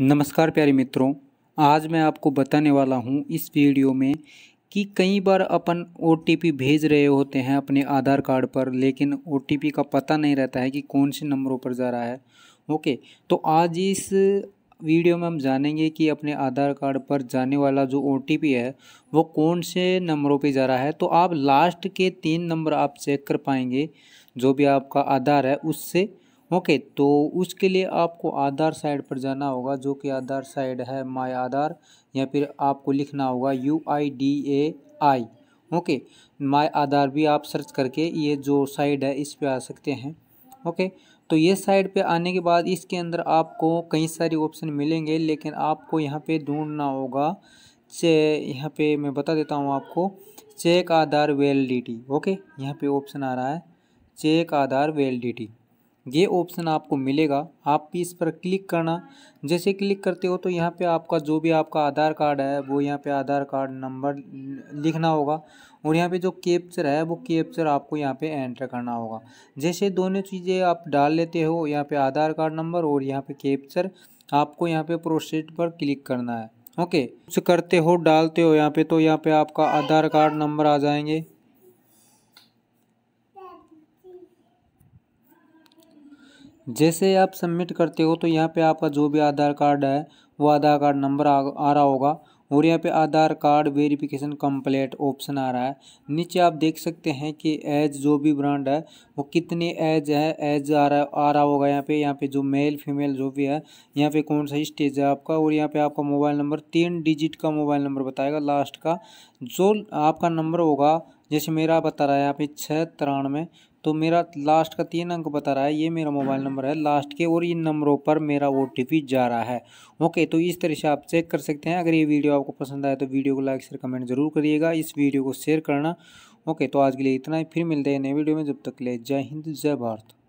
नमस्कार प्यारे मित्रों आज मैं आपको बताने वाला हूं इस वीडियो में कि कई बार अपन ओ भेज रहे होते हैं अपने आधार कार्ड पर लेकिन ओ का पता नहीं रहता है कि कौन से नंबरों पर जा रहा है ओके तो आज इस वीडियो में हम जानेंगे कि अपने आधार कार्ड पर जाने वाला जो ओ है वो कौन से नंबरों पर जा रहा है तो आप लास्ट के तीन नंबर आप चेक कर पाएंगे जो भी आपका आधार है उससे ओके तो उसके लिए आपको आधार साइड पर जाना होगा जो कि आधार साइड है माय आधार या फिर आपको लिखना होगा U I D A I okay my Aadhaar भी आप सर्च करके ये जो साइड है इस पे आ सकते हैं ओके तो ये साइड पे आने के बाद इसके अंदर आपको कई सारी ऑप्शन मिलेंगे लेकिन आपको यहाँ पे ढूंढना होगा चे यहाँ पे मैं बता देता हूँ आपको चेक आधार वेलडिटी ओके यहाँ पे ऑप्शन आ रहा है चेक आधार वेलडिटी ये ऑप्शन आपको मिलेगा आप इस पर क्लिक करना जैसे क्लिक करते हो तो यहाँ पे आपका जो भी आपका आधार कार्ड है वो यहाँ पे आधार कार्ड नंबर लिखना होगा और यहाँ पे जो कैप्चर है वो कैप्चर आपको यहाँ पे एंटर करना होगा जैसे दोनों चीज़ें आप डाल लेते हो यहाँ पे आधार कार्ड नंबर और यहाँ पे कैप्चर आपको यहाँ पे प्रोसेस पर क्लिक करना है ओके कुछ करते हो डालते हो यहाँ पे तो यहाँ पे आपका आधार कार्ड नंबर आ जाएंगे जैसे आप सबमिट करते हो तो यहाँ पे आपका जो भी आधार कार्ड है वो आधार कार्ड नंबर आ, आ रहा होगा और यहाँ पे Aadhaar card verification complete option आ रहा है नीचे आप देख सकते हैं कि एज जो भी ब्रांड है वो कितने एज है एज आ रहा आ रहा होगा यहाँ पे यहाँ पे जो मेल फीमेल जो भी है यहाँ पे कौन सा स्टेज है आपका और यहाँ पे आपका मोबाइल नंबर तीन डिजिट का मोबाइल नंबर बताएगा लास्ट का जो आपका नंबर होगा जैसे मेरा बता रहा है यहाँ पे छः तिरानवे तो मेरा लास्ट का तीन अंक बता रहा है ये मेरा मोबाइल नंबर है लास्ट के और इन नंबरों पर मेरा ओ जा रहा है ओके तो इस तरह से आप चेक कर सकते हैं अगर ये वीडियो आपको पसंद आए तो वीडियो को लाइक शेयर कमेंट जरूर करिएगा इस वीडियो को शेयर करना ओके तो आज के लिए इतना ही फिर मिलते हैं नए वीडियो में जब तक ले जय हिंद जय भारत